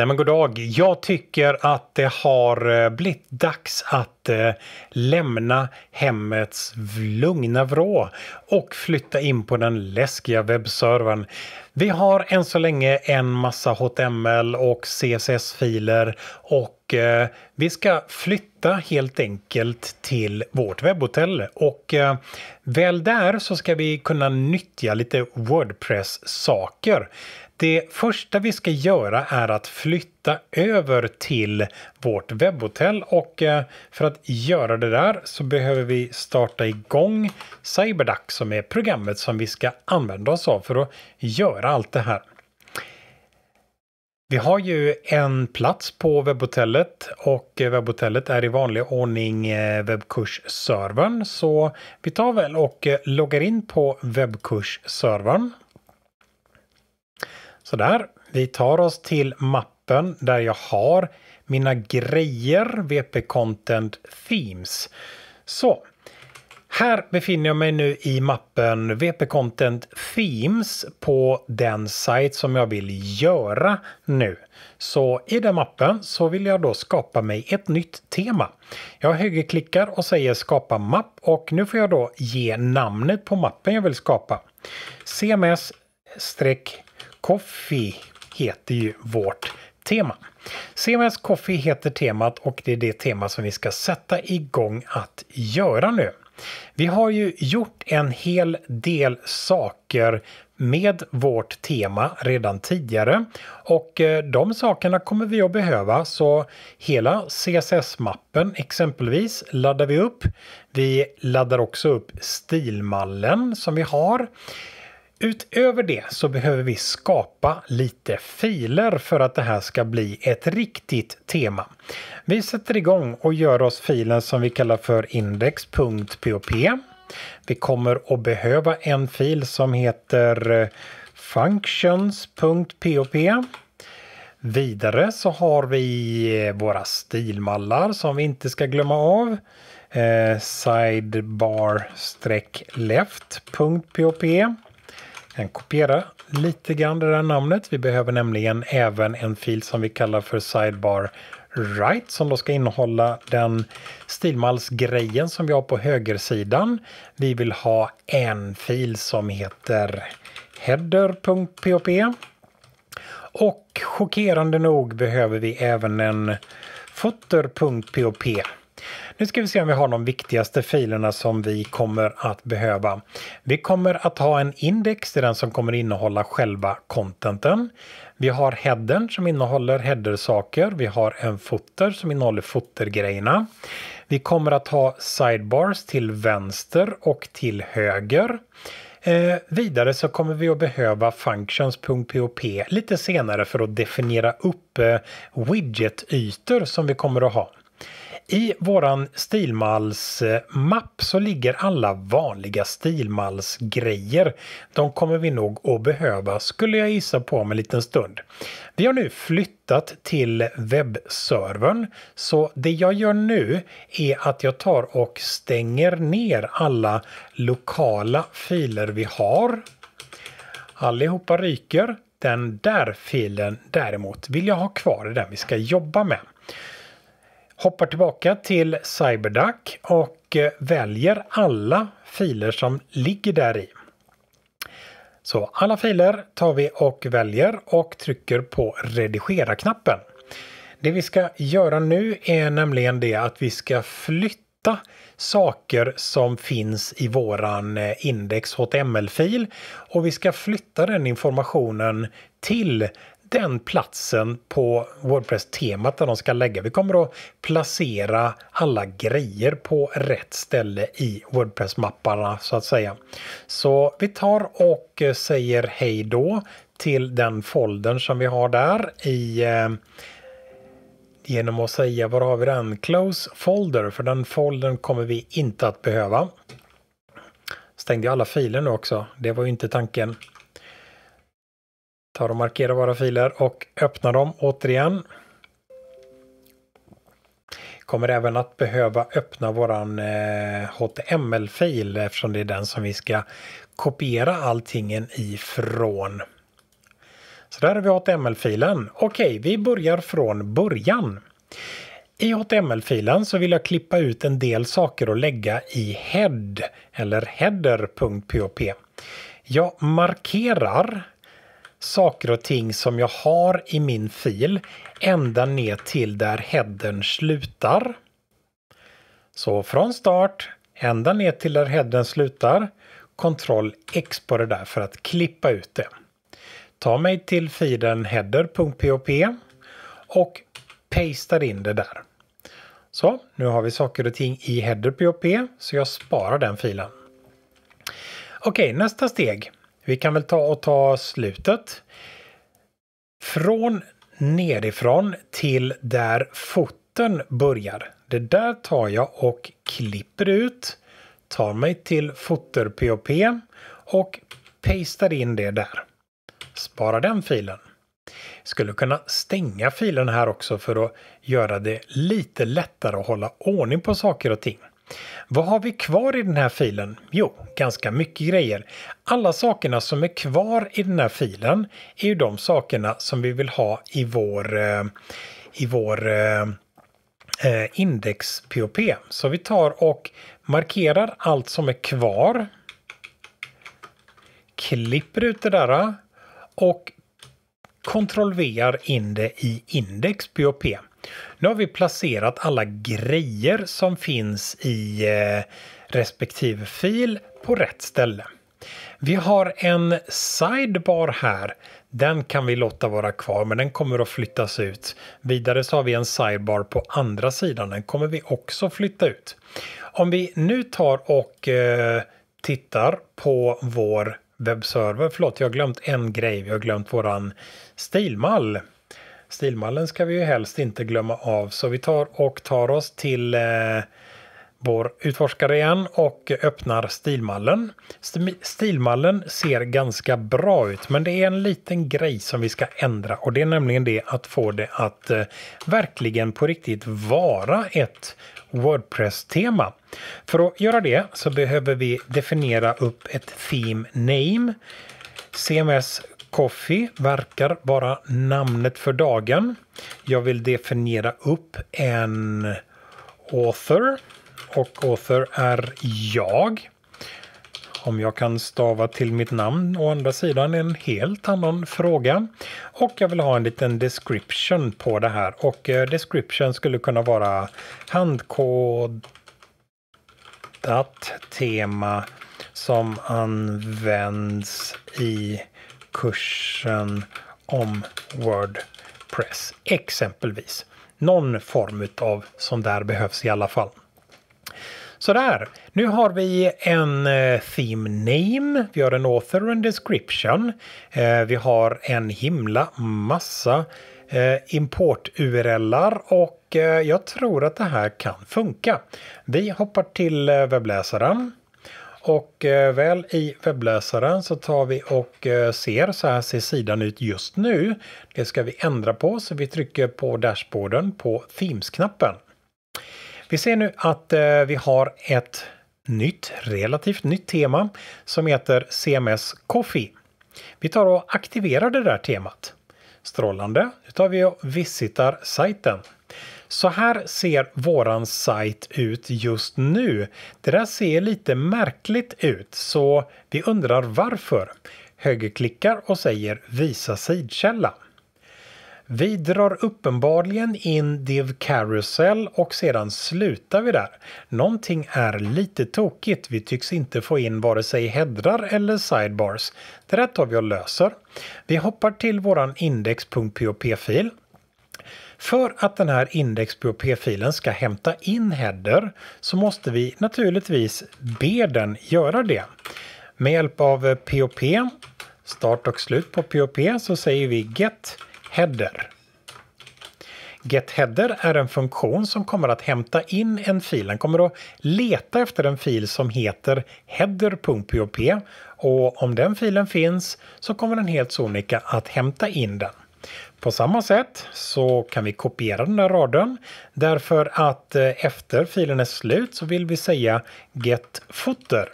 Nej men god dag. Jag tycker att det har eh, blivit dags att eh, lämna hemmets lugna vrå och flytta in på den läskiga webbservern. Vi har än så länge en massa HTML och CSS-filer och eh, vi ska flytta helt enkelt till vårt webbhotell och väl där så ska vi kunna nyttja lite Wordpress-saker. Det första vi ska göra är att flytta över till vårt webbhotell och eh, för att göra det där så behöver vi starta igång CyberDuck som är programmet som vi ska använda oss av för att göra allt det här. Vi har ju en plats på webbhotellet och webbhotellet är i vanlig ordning eh, webbkursservern så vi tar väl och eh, loggar in på webbkursservern. Sådär, vi tar oss till mappen där jag har mina grejer, VP Content Themes. Så, här befinner jag mig nu i mappen VP Content Themes på den sajt som jag vill göra nu. Så i den mappen så vill jag då skapa mig ett nytt tema. Jag högerklickar och säger skapa mapp och nu får jag då ge namnet på mappen jag vill skapa. CMS Coffee heter ju vårt tema. CMS Coffee heter temat och det är det tema som vi ska sätta igång att göra nu. Vi har ju gjort en hel del saker med vårt tema redan tidigare och eh, de sakerna kommer vi att behöva så hela CSS-mappen exempelvis laddar vi upp. Vi laddar också upp stilmallen som vi har. Utöver det så behöver vi skapa lite filer för att det här ska bli ett riktigt tema. Vi sätter igång och gör oss filen som vi kallar för index.pop. Vi kommer att behöva en fil som heter eh, functions.pop. Vidare så har vi eh, våra stilmallar som vi inte ska glömma av. Eh, sidebar-left.pop kan kopiera lite grann det där namnet. Vi behöver nämligen även en fil som vi kallar för Sidebar Right som då ska innehålla den stilmalsgrejen som vi har på högersidan. Vi vill ha en fil som heter header.pop och chockerande nog behöver vi även en footer.pop nu ska vi se om vi har de viktigaste filerna som vi kommer att behöva. Vi kommer att ha en index, det är den som kommer innehålla själva contenten. Vi har headern som innehåller headersaker. Vi har en footer som innehåller footergrejerna. Vi kommer att ha sidebars till vänster och till höger. Eh, vidare så kommer vi att behöva functions.pop lite senare för att definiera upp eh, widget-ytor som vi kommer att ha. I våran stilmalsmapp så ligger alla vanliga stilmalsgrejer. De kommer vi nog att behöva skulle jag gissa på om en liten stund. Vi har nu flyttat till webbservern så det jag gör nu är att jag tar och stänger ner alla lokala filer vi har. Allihopa ryker. Den där filen däremot vill jag ha kvar, den vi ska jobba med hoppar tillbaka till CyberDuck och eh, väljer alla filer som ligger där i. Så alla filer tar vi och väljer och trycker på redigera-knappen. Det vi ska göra nu är nämligen det att vi ska flytta saker som finns i våran eh, index.html-fil och vi ska flytta den informationen till den platsen på Wordpress-temat där de ska lägga. Vi kommer att placera alla grejer på rätt ställe i Wordpress-mapparna så att säga. Så vi tar och eh, säger hej då till den foldern som vi har där i eh, genom att säga var har vi den? Close folder, för den foldern kommer vi inte att behöva. Stängde jag alla filer nu också? Det var ju inte tanken tar och markerar våra filer och öppnar dem återigen. Kommer även att behöva öppna våran HTML-fil eh, eftersom det är den som vi ska kopiera alltingen ifrån. Så där har vi HTML-filen. Okej, vi börjar från början. I HTML-filen så vill jag klippa ut en del saker och lägga i head eller header.pop. Jag markerar saker och ting som jag har i min fil ända ner till där headern slutar. Så från start ända ner till där headern slutar. Ctrl X på det där för att klippa ut det. Ta mig till filen header.pop och pastar in det där. Så, nu har vi saker och ting i header.pop så jag sparar den filen. Okej, nästa steg. Vi kan väl ta och ta slutet. Från nerifrån till där foten börjar. Det där tar jag och klipper ut, tar mig till foter-POP och pastar in det där. Spara den filen. Skulle kunna stänga filen här också för att göra det lite lättare att hålla ordning på saker och ting. Vad har vi kvar i den här filen? Jo, ganska mycket grejer. Alla sakerna som är kvar i den här filen är ju de sakerna som vi vill ha i vår, eh, i vår eh, eh, index POP. Så vi tar och markerar allt som är kvar. Klipper ut det där och kontrollerar in det i index POP. Nu har vi placerat alla grejer som finns i eh, respektive fil på rätt ställe. Vi har en sidebar här. Den kan vi låta vara kvar, men den kommer att flyttas ut. Vidare så har vi en sidebar på andra sidan. Den kommer vi också flytta ut. Om vi nu tar och eh, tittar på vår webbserver. Förlåt, jag har glömt en grej. Vi har glömt våran stilmall. Stilmallen ska vi ju helst inte glömma av så vi tar och tar oss till eh, vår utforskare igen och öppnar stilmallen. Stilmallen ser ganska bra ut men det är en liten grej som vi ska ändra och det är nämligen det att få det att eh, verkligen på riktigt vara ett Wordpress-tema. För att göra det så behöver vi definiera upp ett theme name CMS Coffee verkar vara namnet för dagen. Jag vill definiera upp en author och author är jag. Om jag kan stava till mitt namn å andra sidan är en helt annan fråga. Och jag vill ha en liten description på det här och eh, description skulle kunna vara handkodat tema som används i kursen om Wordpress, exempelvis. Någon form av sån där behövs i alla fall. Sådär, nu har vi en eh, theme name, vi har en author and description. Eh, vi har en himla massa eh, import-URLar och jag tror att det här kan funka. Vi hoppar till webbläsaren och eh, väl i webbläsaren så tar vi och eh, ser, så här ser sidan ut just nu. Det ska vi ändra på så vi trycker på dashboarden på Themes-knappen. Vi ser nu att eh, vi har ett nytt, relativt nytt tema som heter CMS Coffee. Vi tar och aktiverar det där temat. Strålande, nu tar vi och visitar sajten. Så här ser våran sajt ut just nu. Det där ser lite märkligt ut så vi undrar varför. Högerklickar och säger visa sidkälla. Vi drar uppenbarligen in div carousel och sedan slutar vi där. Någonting är lite tokigt. Vi tycks inte få in vare sig headrar eller sidebars. Det där tar vi och löser. Vi hoppar till våran index.pop-fil för att den här index.php-filen ska hämta in header så måste vi naturligtvis be den göra det. Med hjälp av POP, start och slut på POP, så säger vi get header. GetHeader är en funktion som kommer att hämta in en fil. Den kommer att leta efter en fil som heter header.pop och om den filen finns så kommer den helt sonika att hämta in den. På samma sätt så kan vi kopiera den där raden därför att eh, efter filen är slut så vill vi säga get footer.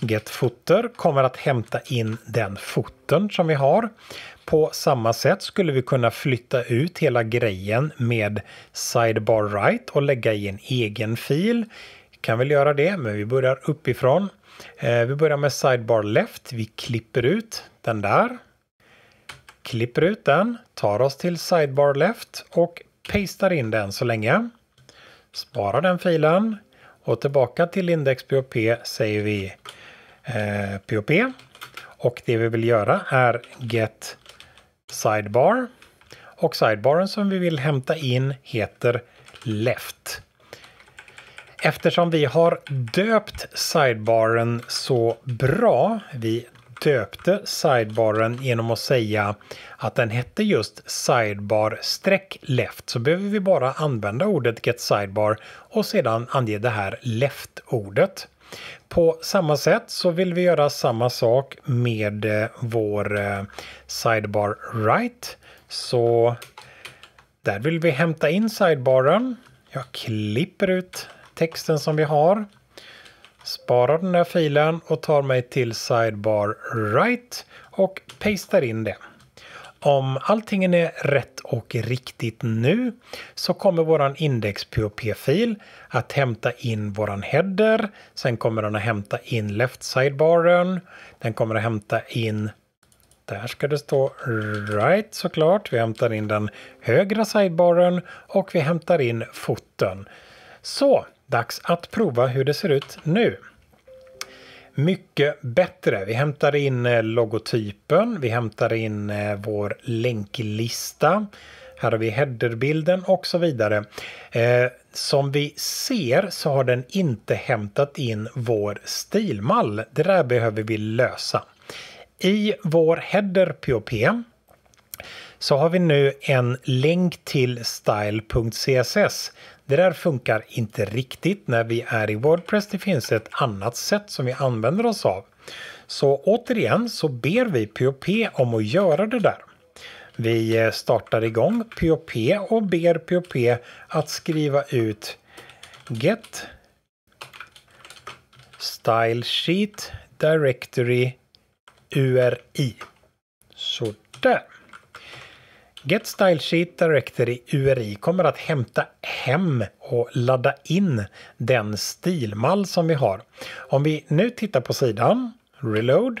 Get footer kommer att hämta in den foten som vi har. På samma sätt skulle vi kunna flytta ut hela grejen med sidebar right och lägga i en egen fil. kan väl göra det, men vi börjar uppifrån. Eh, vi börjar med sidebar left. Vi klipper ut den där klipper ut den, tar oss till Sidebar Left och pastar in den så länge. Sparar den filen och tillbaka till index.php säger vi eh, POP. Och det vi vill göra är get sidebar. Och sidebaren som vi vill hämta in heter left. Eftersom vi har döpt sidebaren så bra, vi döpte sidebaren genom att säga att den hette just sidebar-left så behöver vi bara använda ordet get sidebar och sedan ange det här left-ordet. På samma sätt så vill vi göra samma sak med eh, vår eh, sidebar right. Så där vill vi hämta in sidebaren. Jag klipper ut texten som vi har sparar den här filen och tar mig till Sidebar Right och pastar in det. Om allting är rätt och riktigt nu så kommer våran index.php-fil att hämta in våran header, sen kommer den att hämta in left sidebaren, den kommer att hämta in där ska det stå right såklart. Vi hämtar in den högra sidebaren och vi hämtar in foten. Så, Dags att prova hur det ser ut nu. Mycket bättre. Vi hämtar in eh, logotypen, vi hämtar in eh, vår länklista. Här har vi headerbilden och så vidare. Eh, som vi ser så har den inte hämtat in vår stilmall. Det där behöver vi lösa. I vår header POP så har vi nu en länk till style.css det där funkar inte riktigt när vi är i Wordpress. Det finns ett annat sätt som vi använder oss av. Så återigen så ber vi POP om att göra det där. Vi eh, startar igång POP och ber POP att skriva ut get style sheet directory URI. Sådär. Get Style Sheet Director i URI kommer att hämta hem och ladda in den stilmall som vi har. Om vi nu tittar på sidan, Reload,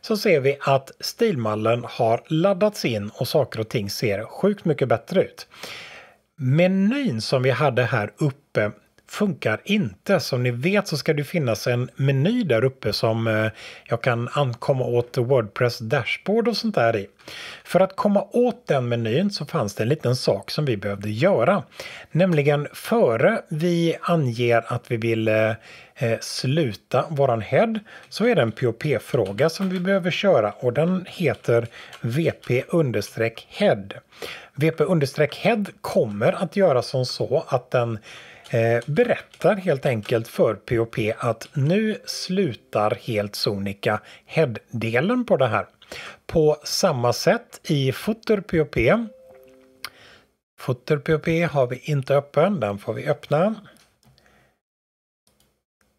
så ser vi att stilmallen har laddats in och saker och ting ser sjukt mycket bättre ut. Menyn som vi hade här uppe funkar inte. Som ni vet så ska det finnas en meny där uppe som eh, jag kan ankomma åt Wordpress dashboard och sånt där i. För att komma åt den menyn så fanns det en liten sak som vi behövde göra. Nämligen före vi anger att vi vill eh, eh, sluta våran head så är det en POP-fråga som vi behöver köra och den heter VP-head. VP-head kommer att göra som så att den Eh, berättar helt enkelt för POP att nu slutar helt sonika head-delen på det här. På samma sätt i footer POP. Footer POP har vi inte öppen, den får vi öppna.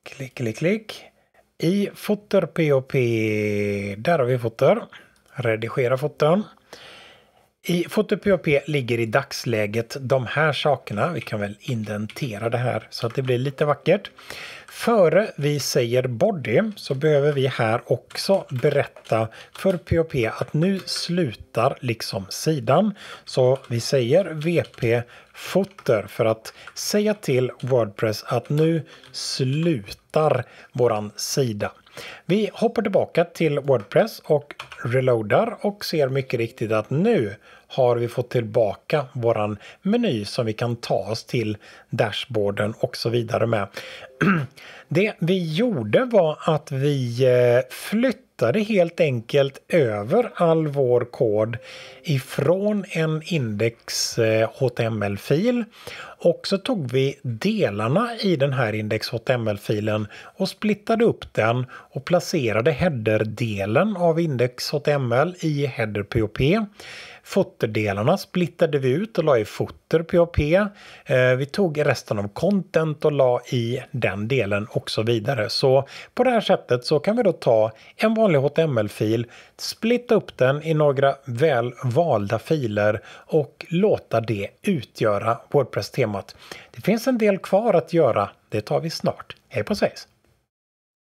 Klick, klick, klick. I footer POP, där har vi footer. Redigera foton. I FotoPOP ligger i dagsläget de här sakerna. Vi kan väl indentera det här så att det blir lite vackert. Före vi säger body så behöver vi här också berätta för POP att nu slutar liksom sidan. Så vi säger VP footer för att säga till Wordpress att nu slutar våran sida. Vi hoppar tillbaka till Wordpress och reloadar och ser mycket riktigt att nu har vi fått tillbaka våran meny som vi kan ta oss till dashboarden och så vidare med. Det vi gjorde var att vi eh, flyttade flyttade helt enkelt över all vår kod ifrån en index HTML-fil eh, och så tog vi delarna i den här index HTML-filen och splittade upp den och placerade header-delen av index HTML i header Fotterdelarna splittade vi ut och la i foter PHP. Eh, vi tog resten av content och la i den delen och så vidare. Så på det här sättet så kan vi då ta en vanlig HTML-fil, splitta upp den i några väl valda filer och låta det utgöra Wordpress-temat. Det finns en del kvar att göra. Det tar vi snart. Hej på svejs!